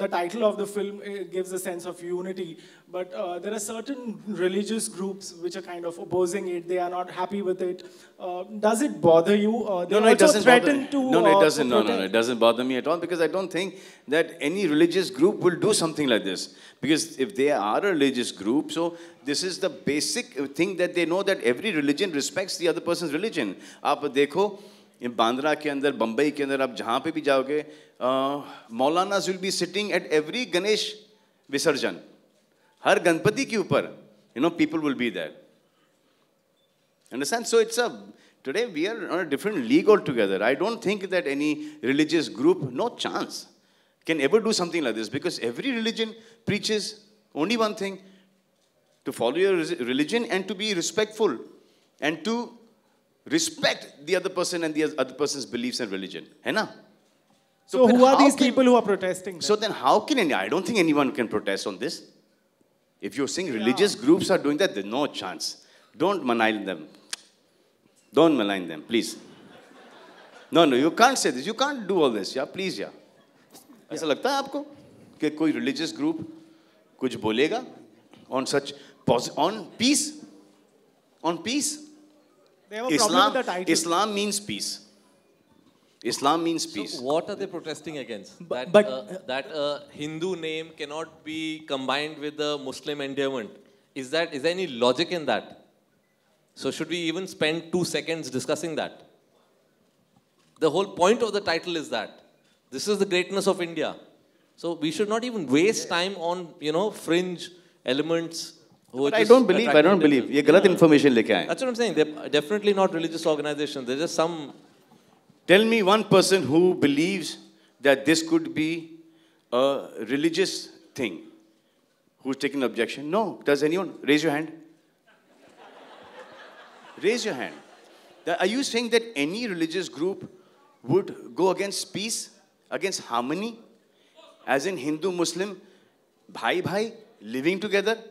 the title of the film gives a sense of unity, but uh, there are certain religious groups which are kind of opposing it. They are not happy with it. Uh, does it bother you? Uh, no, no, it doesn't bother me. To, no, no, it uh, doesn't. No, no, no, it doesn't bother me at all because I don't think that any religious group will do something like this. Because if they are a religious group, so this is the basic thing that they know that every religion respects the other person's religion. Aap dekho, इन बांद्रा के अंदर बम्बई के अंदर आप जहाँ पे भी जाओगे maulana will be sitting at every Ganesh visarjan हर गणपति के ऊपर you know people will be that understand so it's a today we are on a different league all together I don't think that any religious group no chance can ever do something like this because every religion preaches only one thing to follow your religion and to be respectful and to respect the other person and the other person's beliefs and religion. Hai na? So, so who are these can, people who are protesting? Then? So then how can any, I don't think anyone can protest on this. If you're saying religious yeah. groups are doing that, there's no chance. Don't malign them. Don't malign them, please. No, no, you can't say this. You can't do all this, yeah, please, yeah. ऐसा लगता है आपको कि कोई religious group, कुछ बोलेगा on such on peace, on peace. Islam, Islam means peace. Islam means peace. So what are they protesting against? That, but, uh, that uh, Hindu name cannot be combined with the Muslim endowment. Is that is there any logic in that? So should we even spend two seconds discussing that? The whole point of the title is that this is the greatness of India. So we should not even waste time on you know fringe elements but I don't believe, I don't believe. ये गलत information लेके आए. That's what I'm saying. They're definitely not religious organizations. They're just some. Tell me one person who believes that this could be a religious thing. Who's taking objection? No. Does anyone? Raise your hand. Raise your hand. Are you saying that any religious group would go against peace, against harmony? As in Hindu, Muslim, bhai bhai, living together?